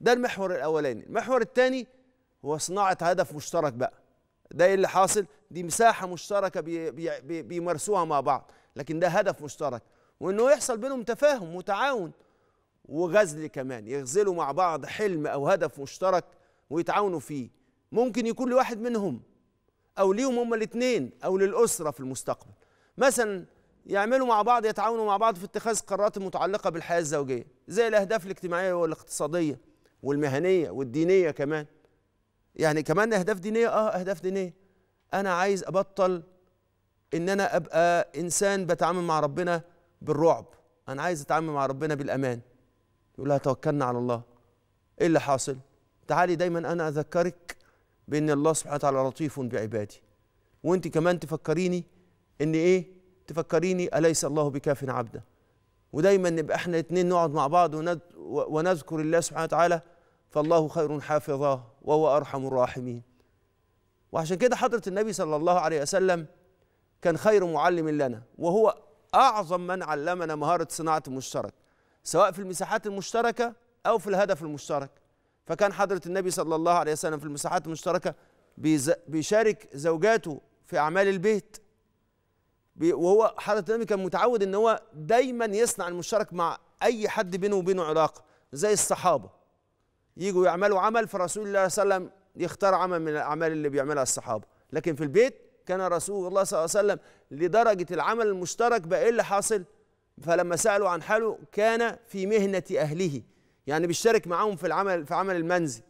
ده المحور الاولاني المحور الثاني هو صناعه هدف مشترك بقى ده ايه اللي حاصل دي مساحه مشتركه بي بي بيمارسوها مع بعض لكن ده هدف مشترك وانه يحصل بينهم تفاهم وتعاون وغزل كمان يغزلوا مع بعض حلم او هدف مشترك ويتعاونوا فيه ممكن يكون لواحد منهم او ليهم هما الاثنين او للاسره في المستقبل مثلا يعملوا مع بعض يتعاونوا مع بعض في اتخاذ قرارات متعلقه بالحياه الزوجيه زي الاهداف الاجتماعيه والاقتصاديه والمهنيه والدينيه كمان يعني كمان اهداف دينيه اه اهداف دينيه انا عايز ابطل ان انا ابقى انسان بتعامل مع ربنا بالرعب انا عايز اتعامل مع ربنا بالامان يقول لها توكلنا على الله ايه اللي حاصل تعالي دايما انا اذكرك بان الله سبحانه وتعالى لطيف بعبادي وانت كمان تفكريني ان ايه تفكريني اليس الله بكاف عبده ودايما نبقى احنا الاثنين نقعد مع بعض ونذكر الله سبحانه وتعالى فالله خير حافظا وهو أرحم الراحمين وعشان كده حضرة النبي صلى الله عليه وسلم كان خير معلم لنا وهو أعظم من علمنا مهارة صناعة المشترك سواء في المساحات المشتركة أو في الهدف المشترك فكان حضرة النبي صلى الله عليه وسلم في المساحات المشتركة بيشارك زوجاته في أعمال البيت وهو حضرة النبي كان متعود ان هو دايما يصنع المشترك مع اي حد بينه وبينه علاقه زي الصحابه يجوا يعملوا عمل فرسول الله صلى الله عليه وسلم يختار عمل من الاعمال اللي بيعملها الصحابه لكن في البيت كان رسول الله صلى الله عليه وسلم لدرجه العمل المشترك بقى ايه اللي حاصل فلما سالوا عن حاله كان في مهنه اهله يعني بيشترك معاهم في العمل في عمل المنزل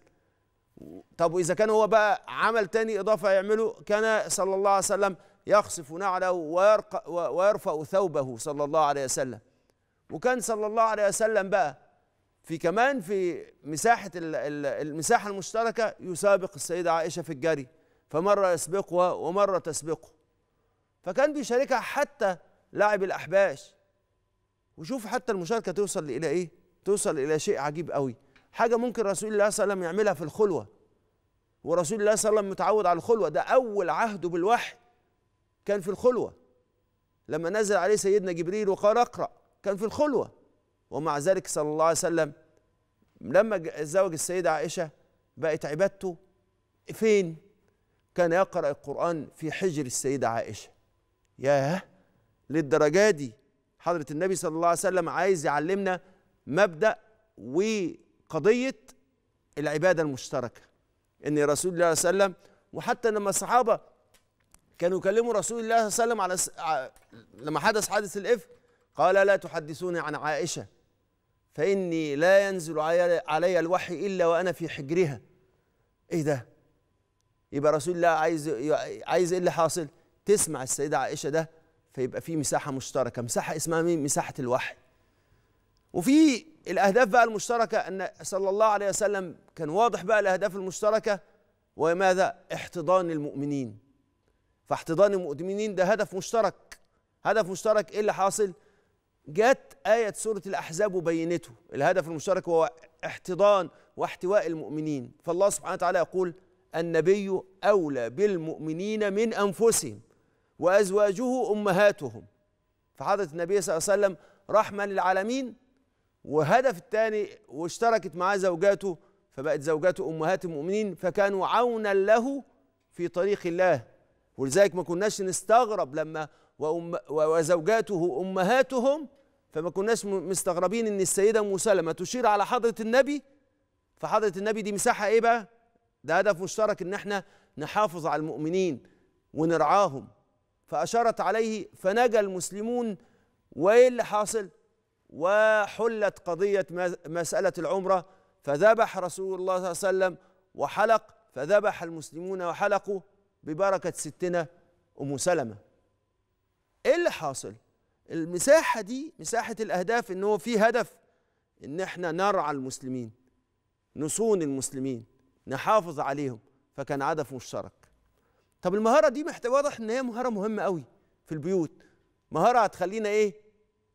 طب واذا كان هو بقى عمل تاني اضافه يعمله كان صلى الله عليه وسلم يخصف نعله ويرفع ثوبه صلى الله عليه وسلم وكان صلى الله عليه وسلم بقى في كمان في مساحة المساحة المشتركة يسابق السيدة عائشة في الجري فمرة يسبقها ومرة تسبقه فكان بيشاركها حتى لعب الأحباش وشوف حتى المشاركة توصل إلى إيه توصل إلى شيء عجيب قوي حاجة ممكن رسول الله صلى الله عليه وسلم يعملها في الخلوة ورسول الله صلى الله عليه وسلم متعود على الخلوة ده أول عهده بالوحي كان في الخلوة لما نزل عليه سيدنا جبريل وقال اقرأ كان في الخلوة ومع ذلك صلى الله عليه وسلم لما زوج السيدة عائشة بقت عبادته فين كان يقرأ القرآن في حجر السيدة عائشة ياه للدرجة دي حضرة النبي صلى الله عليه وسلم عايز يعلمنا مبدأ وقضية العبادة المشتركة ان رسول الله صلى الله عليه وسلم وحتى لما الصحابه كانوا يكلموا رسول الله صلى الله عليه وسلم على س... لما حدث حادث الإفك قال لا تحدثوني عن عائشة فإني لا ينزل علي الوحي إلا وأنا في حجرها إيه ده يبقى رسول الله عايز عايز إيه اللي حاصل تسمع السيدة عائشة ده فيبقى في مساحة مشتركة مساحة اسمها مين مساحة الوحي وفي الأهداف بقى المشتركة أن صلى الله عليه وسلم كان واضح بقى الأهداف المشتركة وماذا احتضان المؤمنين فاحتضان المؤمنين ده هدف مشترك هدف مشترك ايه اللي حاصل جت آية سورة الأحزاب وبينته الهدف المشترك هو احتضان واحتواء المؤمنين فالله سبحانه وتعالى يقول النبي أولى بالمؤمنين من أنفسهم وأزواجه أمهاتهم فحضرة النبي صلى الله عليه وسلم رحمة للعالمين وهدف الثاني واشتركت معاه زوجاته فبقت زوجاته أمهات المؤمنين فكانوا عونا له في طريق الله ولذلك ما كناش نستغرب لما وأم وزوجاته أمهاتهم فما كناش مستغربين ان السيده ام سلمه تشير على حضره النبي فحضره النبي دي مساحه ايه بقى؟ ده هدف مشترك ان احنا نحافظ على المؤمنين ونرعاهم فاشارت عليه فنجا المسلمون وايه اللي حاصل؟ وحلت قضيه مساله العمره فذبح رسول الله صلى الله عليه وسلم وحلق فذبح المسلمون وحلقوا ببركه ستنا ام سلمه. ايه اللي حاصل؟ المساحة دي مساحة الأهداف إن هو في هدف إن إحنا نرعى المسلمين نصون المسلمين نحافظ عليهم فكان هدف مشترك طب المهارة دي محتاج واضح إن هي مهارة مهمة قوي في البيوت مهارة هتخلينا إيه؟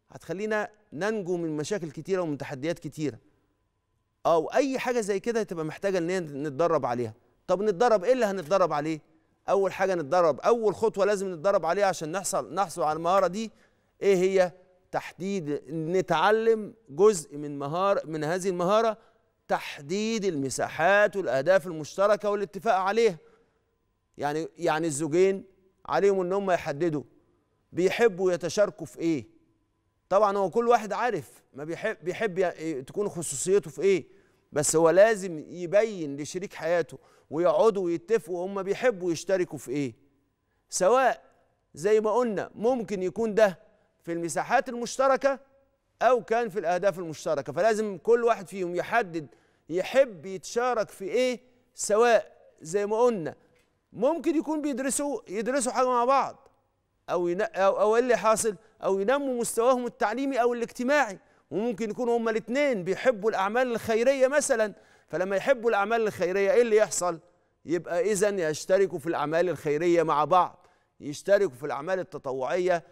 هتخلينا ننجو من مشاكل كتيرة ومن تحديات كتيرة أو أي حاجة زي كده تبقى محتاجة إن هي نتدرب عليها طب نتدرب إيه اللي هنتدرب عليه؟ أول حاجة نتدرب أول خطوة لازم نتدرب عليها عشان نحصل نحصل على المهارة دي ايه هي تحديد نتعلم جزء من مهارة من هذه المهارة تحديد المساحات والأهداف المشتركة والاتفاق عليها يعني يعني الزوجين عليهم ان هم يحددوا بيحبوا يتشاركوا في ايه طبعا هو كل واحد عارف ما بيحب بيحب تكون خصوصيته في ايه بس هو لازم يبين لشريك حياته ويقعدوا ويتفقوا هم بيحبوا يشتركوا في ايه سواء زي ما قلنا ممكن يكون ده في المساحات المشتركه او كان في الاهداف المشتركه فلازم كل واحد فيهم يحدد يحب يتشارك في ايه سواء زي ما قلنا ممكن يكون بيدرسوا يدرسوا حاجه مع بعض او ين... او او إيه اللي حاصل او ينموا مستواهم التعليمي او الاجتماعي وممكن يكون هما الاثنين بيحبوا الاعمال الخيريه مثلا فلما يحبوا الاعمال الخيريه ايه اللي يحصل يبقى اذا يشتركوا في الاعمال الخيريه مع بعض يشتركوا في الاعمال التطوعيه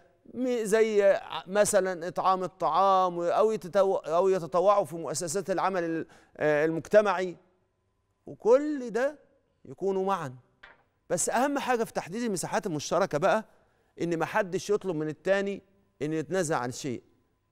زي مثلا اطعام الطعام او او يتطوعوا في مؤسسات العمل آه، المجتمعي وكل ده يكونوا معا بس اهم حاجه في تحديد المساحات المشتركه بقى ان محدش يطلب من التاني انه يتنازل عن شيء